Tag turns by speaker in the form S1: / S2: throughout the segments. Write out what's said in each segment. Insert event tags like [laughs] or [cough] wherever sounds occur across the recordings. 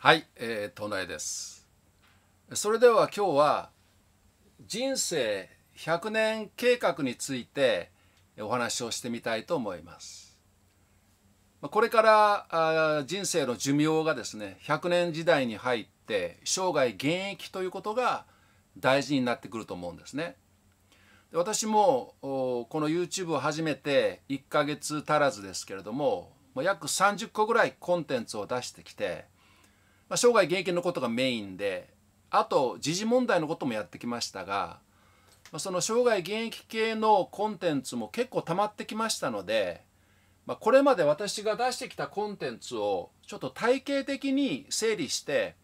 S1: はい、えー、トです。それでは今日は人生100年計画についてお話をしてみたいと思います。これから人生の寿命がですね100年時代に入って生涯現役ということが大事になってくると思うんですね。私もこの YouTube を始めて1ヶ月足らずですけれども約30個ぐらいコンテンツを出してきてまあ、生涯現役のことがメインであと時事問題のこともやってきましたが、まあ、その生涯現役系のコンテンツも結構溜まってきましたので、まあ、これまで私が出してきたコンテンツをちょっと体系的に整理して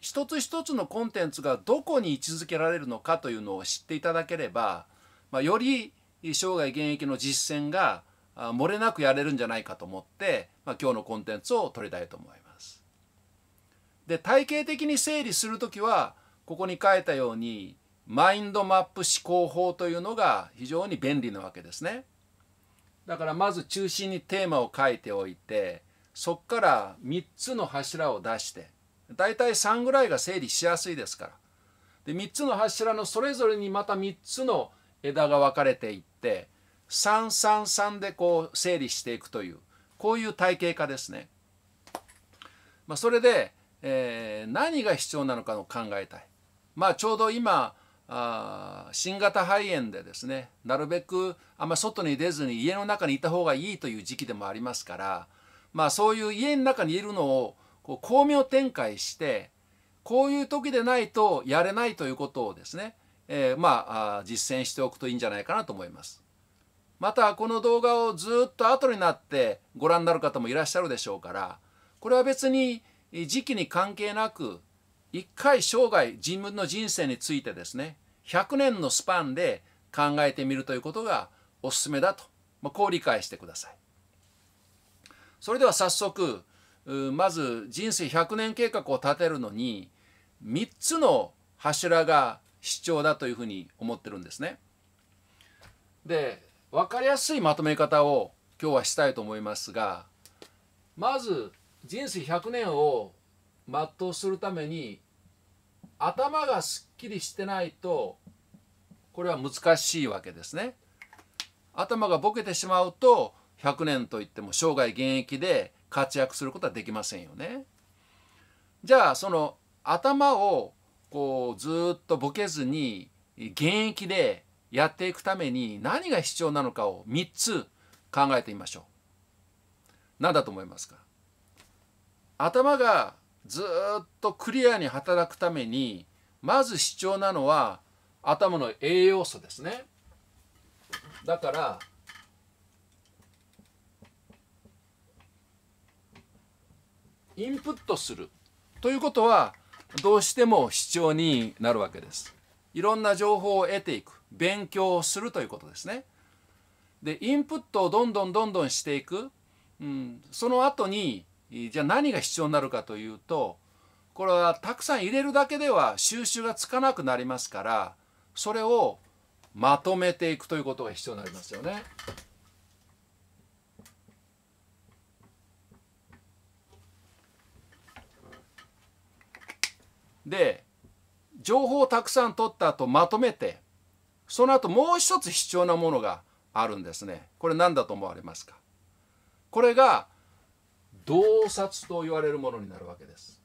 S1: 一つ一つのコンテンツがどこに位置づけられるのかというのを知っていただければ、まあ、より生涯現役の実践が漏れなくやれるんじゃないかと思って、まあ、今日のコンテンツを取りたいと思います。で体系的に整理する時はここに書いたようにマインドマップ思考法というのが非常に便利なわけですね。だからまず中心にテーマを書いておいてそこから3つの柱を出してだいたい3ぐらいが整理しやすいですからで3つの柱のそれぞれにまた3つの枝が分かれていって333でこう整理していくというこういう体系化ですね。まあ、それでえー、何が必要なのかを考えたい。まあちょうど今あ新型肺炎でですねなるべくあんま外に出ずに家の中にいた方がいいという時期でもありますからまあそういう家の中にいるのをこう巧妙展開してこういう時でないとやれないということをですね、えー、まあ実践しておくといいんじゃないかなと思います。またこの動画をずっと後になってご覧になる方もいらっしゃるでしょうからこれは別に時期に関係なく一回生涯自分の人生についてですね100年のスパンで考えてみるということがおすすめだと、まあ、こう理解してください。それでは早速まず人生100年計画を立てるのに3つの柱が必要だというふうに思ってるんですね。で分かりやすいまとめ方を今日はしたいと思いますがまず人生100年を全うするために頭がすっきりしてないとこれは難しいわけですね。頭がボケてしまうと100年といっても生涯現役で活躍することはできませんよね。じゃあその頭をこうずっとボケずに現役でやっていくために何が必要なのかを3つ考えてみましょう。何だと思いますか頭がずっとクリアに働くためにまず必要なのは頭の栄養素ですねだからインプットするということはどうしても必要になるわけですいろんな情報を得ていく勉強をするということですねでインプットをどんどんどんどんしていく、うん、その後にじゃあ何が必要になるかというとこれはたくさん入れるだけでは収集がつかなくなりますからそれをまとめていくということが必要になりますよね。で情報をたくさん取った後まとめてその後もう一つ必要なものがあるんですね。これ何だと思われますかこれが洞察と言われるものになるわけです。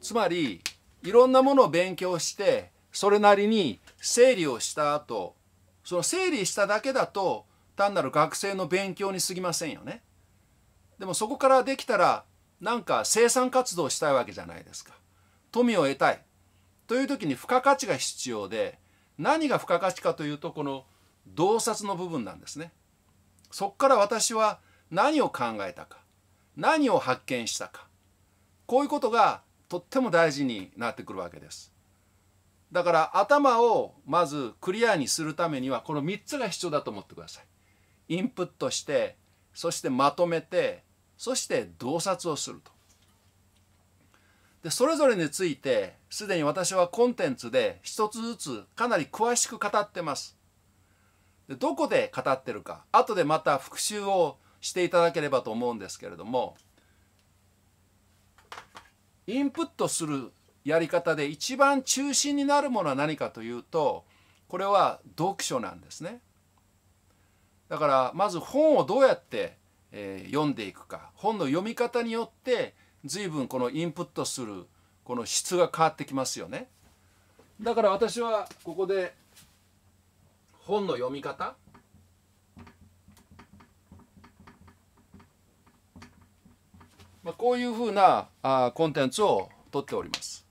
S1: つまりいろんなものを勉強してそれなりに整理をした後その整理しただけだと単なる学生の勉強にすぎませんよね。でもそこからできたらなんか生産活動したいわけじゃないですか。富を得たいという時に付加価値が必要で何が付加価値かというとこの洞察の部分なんですね。そこから私は何を考えたか何を発見したかこういうことがとっても大事になってくるわけです。だから頭をまずクリアにするためにはこの3つが必要だと思ってください。インプットしてそしてまとめてそして洞察をすると。でそれぞれについてすでに私はコンテンツで一つずつかなり詳しく語ってますでどこで語ってるか後でまた復習をしていただければと思うんですけれどもインプットするやり方で一番中心になるものは何かというとこれは読書なんですねだからまず本をどうやって読んでいくか本の読み方によって随分このインプットするこの質が変わってきますよね。だから私はここで本の読み方まあ、こういうふうなあコンテンツをとっております。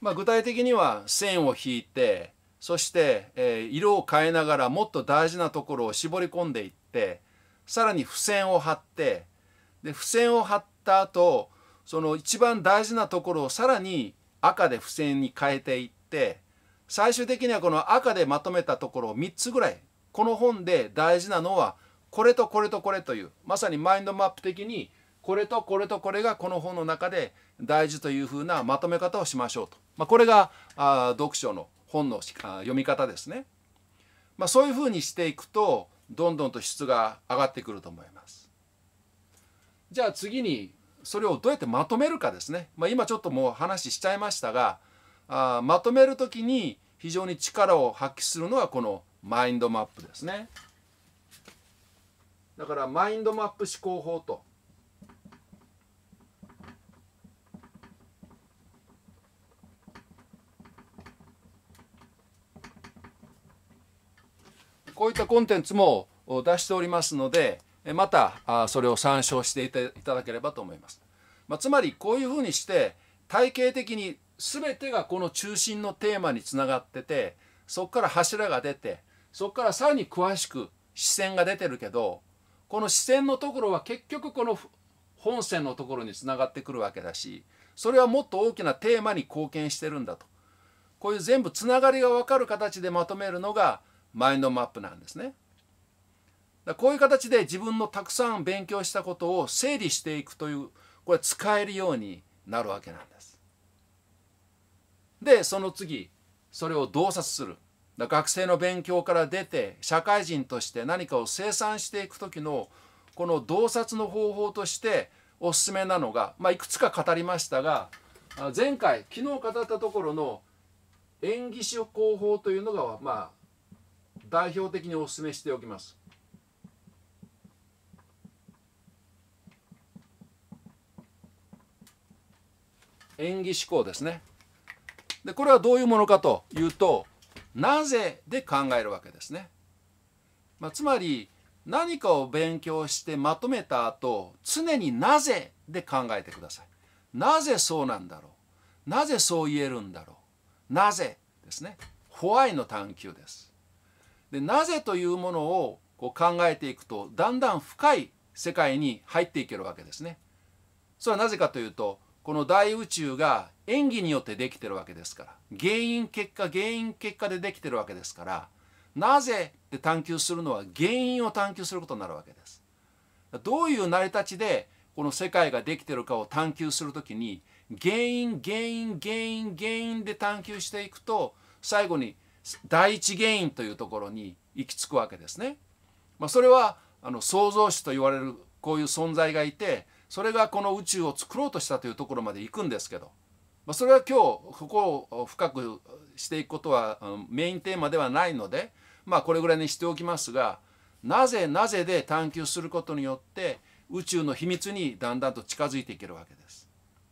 S1: まあ、具体的には線を引いてそして、えー、色を変えながらもっと大事なところを絞り込んでいってさらに付箋を貼ってで付箋を貼った後その一番大事なところをさらに赤で付箋に変えていって最終的にはこの赤でまとめたところを3つぐらいこの本で大事なのはこれとこれとこれというまさにマインドマップ的にこれとこれとこれがこの本の中で大事というふうなまとめ方をしましょうと、まあ、これがあ読書の本の読み方ですね、まあ、そういうふうにしていくとどんどんと質が上がってくると思いますじゃあ次にそれをどうやってまとめるかですね、まあ、今ちょっともう話しちゃいましたがあまとめる時に非常に力を発揮するのはこのマインドマップですねだからマインドマップ思考法とこういったコンテンツも出しておりますのでまたそれを参照していただければと思います。まあ、つまりこういうふうにして体系的に全てがこの中心のテーマにつながっててそこから柱が出てそこからさらに詳しく視線が出てるけどこの視線のところは結局この本線のところにつながってくるわけだしそれはもっと大きなテーマに貢献してるんだとこういう全部つながりが分かる形でまとめるのがマインドマップなんですね。だこういう形で自分のたくさん勉強したことを整理していくというこれ使えるようになるわけなんです。でその次それを洞察するだ学生の勉強から出て社会人として何かを生産していく時のこの洞察の方法としておすすめなのが、まあ、いくつか語りましたが前回昨日語ったところの演技手法というのが、まあ、代表的におすすめしておきます。演技思考ですねでこれはどういうものかというとなぜで考えるわけですね、まあ、つまり何かを勉強してまとめた後常になぜで考えてくださいなぜそうなんだろうなぜそう言えるんだろうなぜですねホワイの探求ですでなぜというものをこう考えていくとだんだん深い世界に入っていけるわけですねそれはなぜかというとこの大宇宙が演技によってできてるわけですから原因結果原因結果でできてるわけですからなぜって探求するのは原因を探求することになるわけです。どういう成り立ちでこの世界ができてるかを探求する時に原因原因原因原因で探求していくと最後に第一原因というところに行き着くわけですね。まあ、それはあの創造主と言われるこういう存在がいてそれがこの宇宙を作ろうとしたというところまで行くんですけど、まあ、それは今日ここを深くしていくことはメインテーマではないので、まあ、これぐらいにしておきますがなぜなぜで探求することによって宇宙の秘密にだんだんと近づいていけるわけです。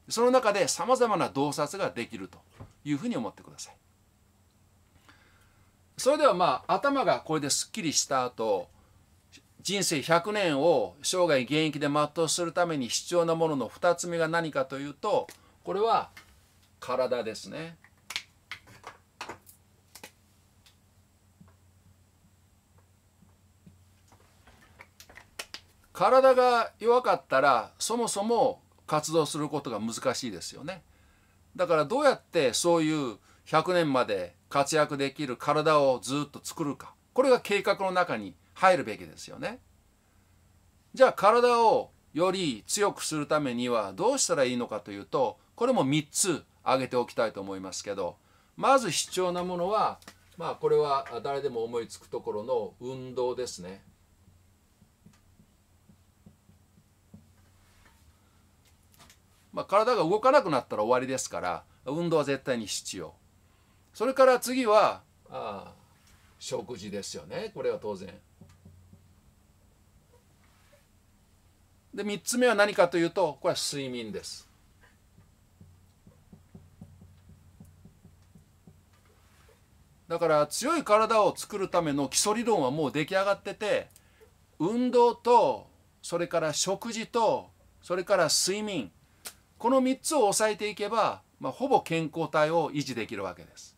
S1: その中でさまざまな洞察ができるというふうに思ってください。それではまあ頭がこれですっきりした後人生100年を生涯現役で全うするために必要なものの2つ目が何かというとこれは体ですね。体が弱かったらそもそも活動することが難しいですよね。だからどうやってそういう100年まで活躍できる体をずっと作るかこれが計画の中に入るべきですよね。じゃあ体をより強くするためにはどうしたらいいのかというとこれも3つ挙げておきたいと思いますけどまず必要なものはまあこれは誰でも思いつくところの運動ですね。まあ、体が動かなくなったら終わりですから運動は絶対に必要それから次はあ食事ですよねこれは当然。で3つ目は何かというとこれは睡眠です。だから強い体を作るための基礎理論はもう出来上がってて運動とそれから食事とそれから睡眠この3つを抑えていけば、まあ、ほぼ健康体を維持できるわけです。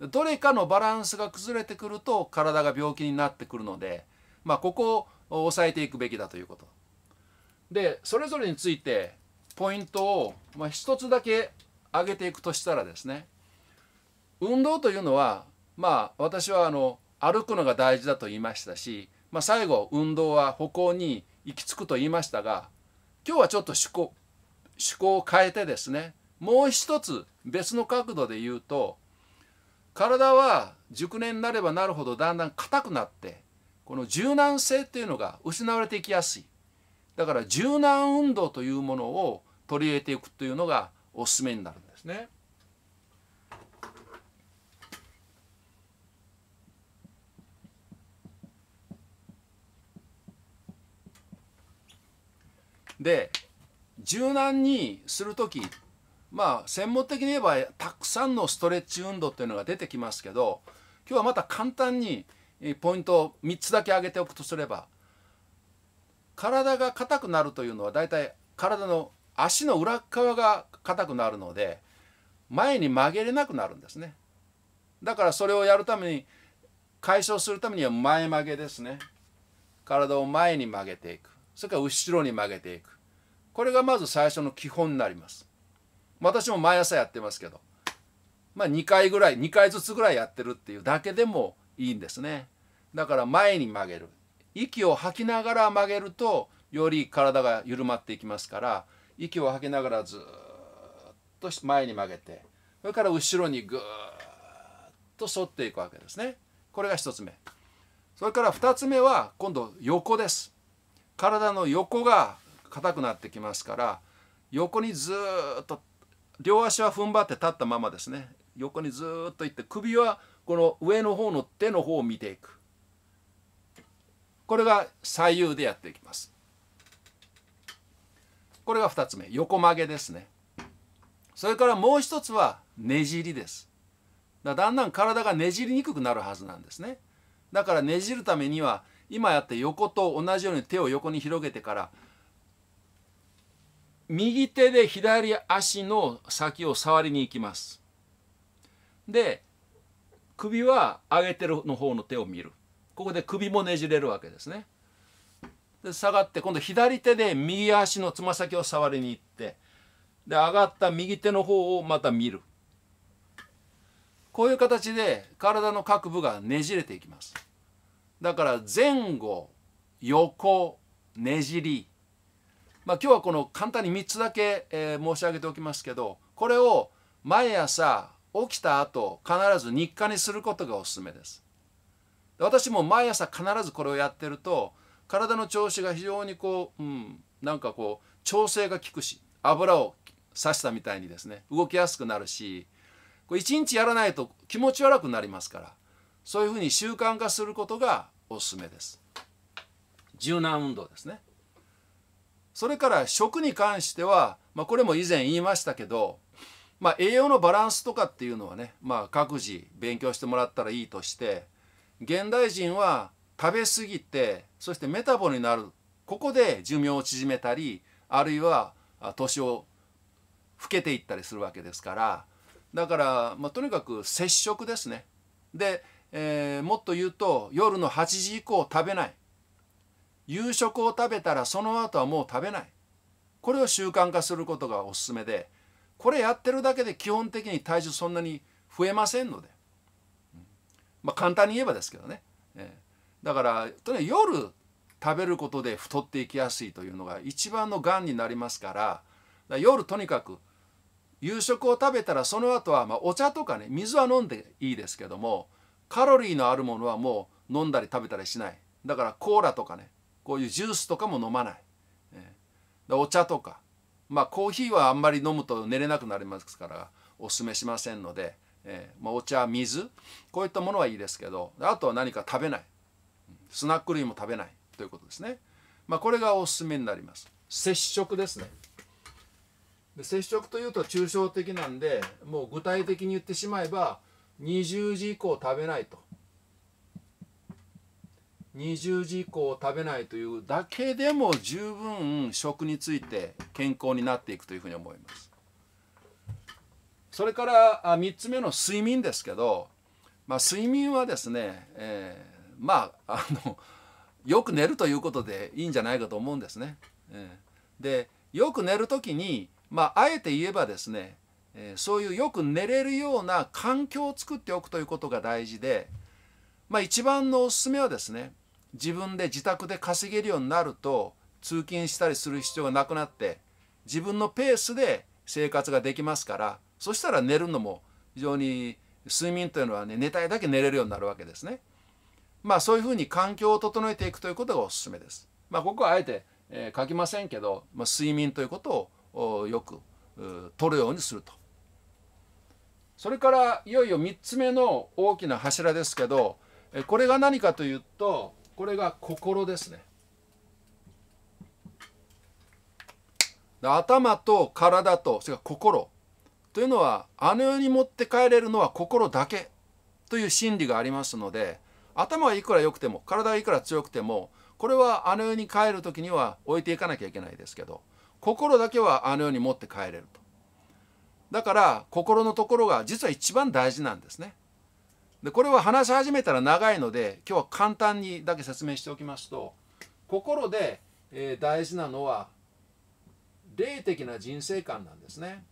S1: どれかのバランスが崩れてくると体が病気になってくるので、まあ、ここを抑えていくべきだということ。でそれぞれについてポイントを、まあ、一つだけ上げていくとしたらですね運動というのはまあ私はあの歩くのが大事だと言いましたし、まあ、最後運動は歩行に行き着くと言いましたが今日はちょっと趣向趣向を変えてですねもう一つ別の角度で言うと体は熟年になればなるほどだんだん硬くなってこの柔軟性っていうのが失われていきやすい。だから柔軟運動というものを取り入れていくというのがおすすめになるんですね。で柔軟にする時まあ専門的に言えばたくさんのストレッチ運動というのが出てきますけど今日はまた簡単にポイントを3つだけ挙げておくとすれば体が硬くなるというのはだいたい体の足の裏側が硬くなるので前に曲げれなくなるんですねだからそれをやるために解消するためには前曲げですね体を前に曲げていくそれから後ろに曲げていくこれがまず最初の基本になります私も毎朝やってますけどまあ2回ぐらい2回ずつぐらいやってるっていうだけでもいいんですねだから前に曲げる息を吐きながら曲げるとより体が緩まっていきますから息を吐きながらずっと前に曲げてそれから後ろにぐーっと反っていくわけですねこれが1つ目それから2つ目は今度横です体の横が硬くなってきますから横にずっと両足は踏ん張って立ったままですね横にずっといって首はこの上の方の手の方を見ていくこれが左右でやっていきますこれが2つ目横曲げですねそれからもう一つはねじりですだだんだん体がねじりにくくなるはずなんですねだからねじるためには今やって横と同じように手を横に広げてから右手で左足の先を触りに行きますで首は上げてるの方の手を見るここで首もねじれるわけですね。で下がって今度左手で右足のつま先を触りに行ってで上がった右手の方をまた見るこういう形で体の各部がねじれていきますだから前後横ねじりまあ今日はこの簡単に3つだけ、えー、申し上げておきますけどこれを毎朝起きた後必ず日課にすることがおすすめです私も毎朝必ずこれをやってると体の調子が非常にこう、うん、なんかこう調整が効くし油を刺したみたいにですね動きやすくなるしこれ1日やらないと気持ち悪くなりますからそういうふうに習慣化することがおすすめです。柔軟運動ですね。それから食に関しては、まあ、これも以前言いましたけど、まあ、栄養のバランスとかっていうのはね、まあ、各自勉強してもらったらいいとして現代人は食べ過ぎてそしてメタボになるここで寿命を縮めたりあるいは年を老けていったりするわけですからだから、まあ、とにかく接触ですね。で、えー、もっと言うと夜の8時以降食べない夕食を食べたらその後はもう食べないこれを習慣化することがおすすめでこれやってるだけで基本的に体重そんなに増えませんのでまあ簡単に言えばですけどね、えー、だからとにかく夜食べることで太っていきやすいというのが一番のがんになりますから夜とにかく夕食を食べたらその後はまあお茶とかね水は飲んでいいですけどもカロリーのあるものはもう飲んだり食べたりしないだからコーラとかねこういうジュースとかも飲まない、えー、お茶とかまあコーヒーはあんまり飲むと寝れなくなりますからおすすめしませんので。えーまあ、お茶水こういったものはいいですけどあとは何か食べないスナック類も食べないということですね、まあ、これがおすすめになります接触ですねで接触というと抽象的なんでもう具体的に言ってしまえば20時以降食べないと20時以降食べないというだけでも十分食について健康になっていくというふうに思いますそれから3つ目の睡眠ですけど、まあ、睡眠はですね、えー、まああの [laughs] よく寝るということでいいんじゃないかと思うんですね。えー、でよく寝る時に、まあ、あえて言えばですね、えー、そういうよく寝れるような環境を作っておくということが大事で、まあ、一番のおすすめはですね自分で自宅で稼げるようになると通勤したりする必要がなくなって自分のペースで生活ができますからそしたら寝るのも非常に睡眠というのはね寝たいだけ寝れるようになるわけですね。まあそういうふうに環境を整えていくということがおすすめです。まあここはあえて、えー、書きませんけど、まあ、睡眠ということをよく取るようにすると。それからいよいよ3つ目の大きな柱ですけどこれが何かというとこれが心ですね。頭と体とそれから心というのはあの世に持って帰れるのは心だけという心理がありますので頭はいくら良くても体はいくら強くてもこれはあの世に帰る時には置いていかなきゃいけないですけど心だけはあの世に持って帰れるとだから心のところが実は一番大事なんですねでこれは話し始めたら長いので今日は簡単にだけ説明しておきますと心で、えー、大事なのは霊的な人生観なんですね。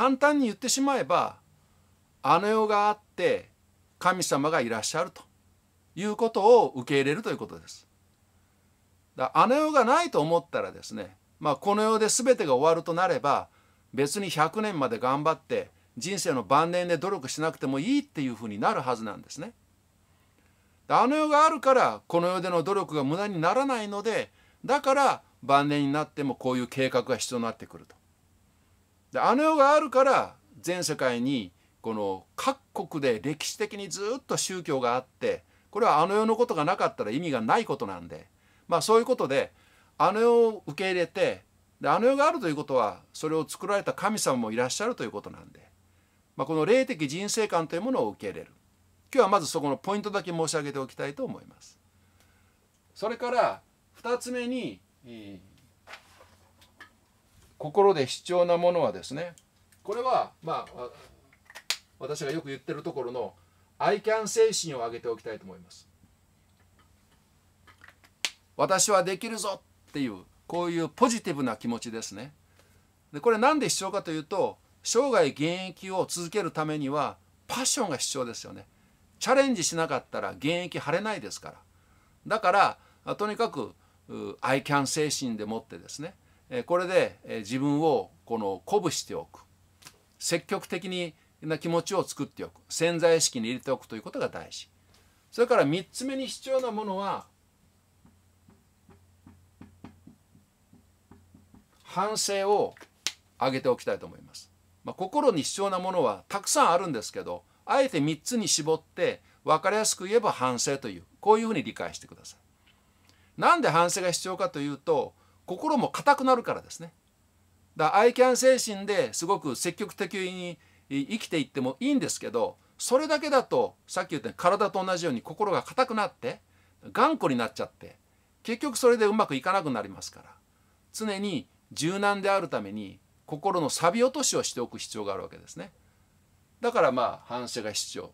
S1: 簡単に言ってしまえばあの世があって神様がいらっしゃるということを受け入れるということです。だあの世がないと思ったらですね、まあ、この世で全てが終わるとなれば別に100年まで頑張って人生の晩年で努力しなくてもいいっていうふうになるはずなんですね。あの世があるからこの世での努力が無駄にならないのでだから晩年になってもこういう計画が必要になってくると。であの世があるから全世界にこの各国で歴史的にずっと宗教があってこれはあの世のことがなかったら意味がないことなんでまあそういうことであの世を受け入れてであの世があるということはそれを作られた神様もいらっしゃるということなんで、まあ、この霊的人生観というものを受け入れる今日はまずそこのポイントだけ申し上げておきたいと思います。それから2つ目に、えー心で必要なものはですねこれはまあ私がよく言ってるところの愛キャン精神を上げておきたいと思います私はできるぞっていうこういうポジティブな気持ちですねでこれ何で必要かというと生涯現役を続けるためにはパッションが必要ですよねチャレンジしなかったら現役張れないですからだからとにかくアイキャン精神でもってですねこれで自分をこの鼓舞しておく積極的な気持ちを作っておく潜在意識に入れておくということが大事それから3つ目に必要なものは反省を上げておきたいと思います、まあ、心に必要なものはたくさんあるんですけどあえて3つに絞って分かりやすく言えば反省というこういうふうに理解してください。なんで反省が必要かというと心も硬くなるからですねだアイキャン精神ですごく積極的に生きていってもいいんですけどそれだけだとさっき言った体と同じように心が硬くなって頑固になっちゃって結局それでうまくいかなくなりますから常に柔軟であるために心の錆落としをしておく必要があるわけですねだからまあ反射が必要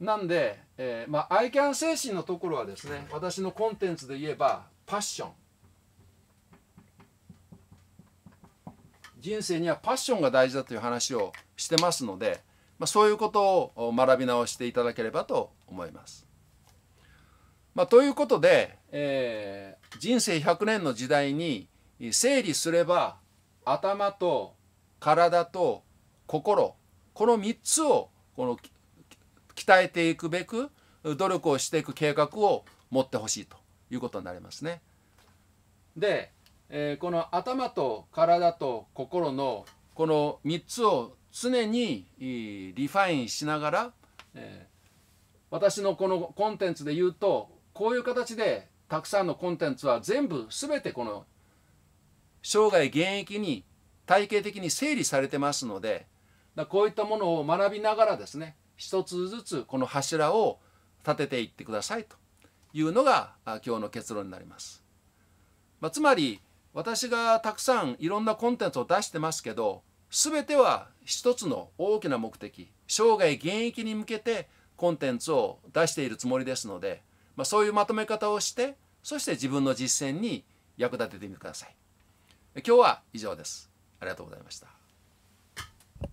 S1: なんで、えー、まあ、アイキャン精神のところはですね私のコンテンツで言えばパッション人生にはパッションが大事だという話をしてますので、まあ、そういうことを学び直していただければと思います。まあ、ということで、えー、人生100年の時代に整理すれば頭と体と心この3つをこの鍛えていくべく努力をしていく計画を持ってほしいということになりますね。で、えー、この頭と体と心のこの3つを常にリファインしながら、えー、私のこのコンテンツで言うとこういう形でたくさんのコンテンツは全部全てこの生涯現役に体系的に整理されてますのでだこういったものを学びながらですね一つずつこの柱を立てていってくださいというのが今日の結論になります。まあ、つまり私がたくさんいろんなコンテンツを出してますけど全ては一つの大きな目的生涯現役に向けてコンテンツを出しているつもりですので、まあ、そういうまとめ方をしてそして自分の実践に役立ててみてください。今日は以上です。ありがとうございました。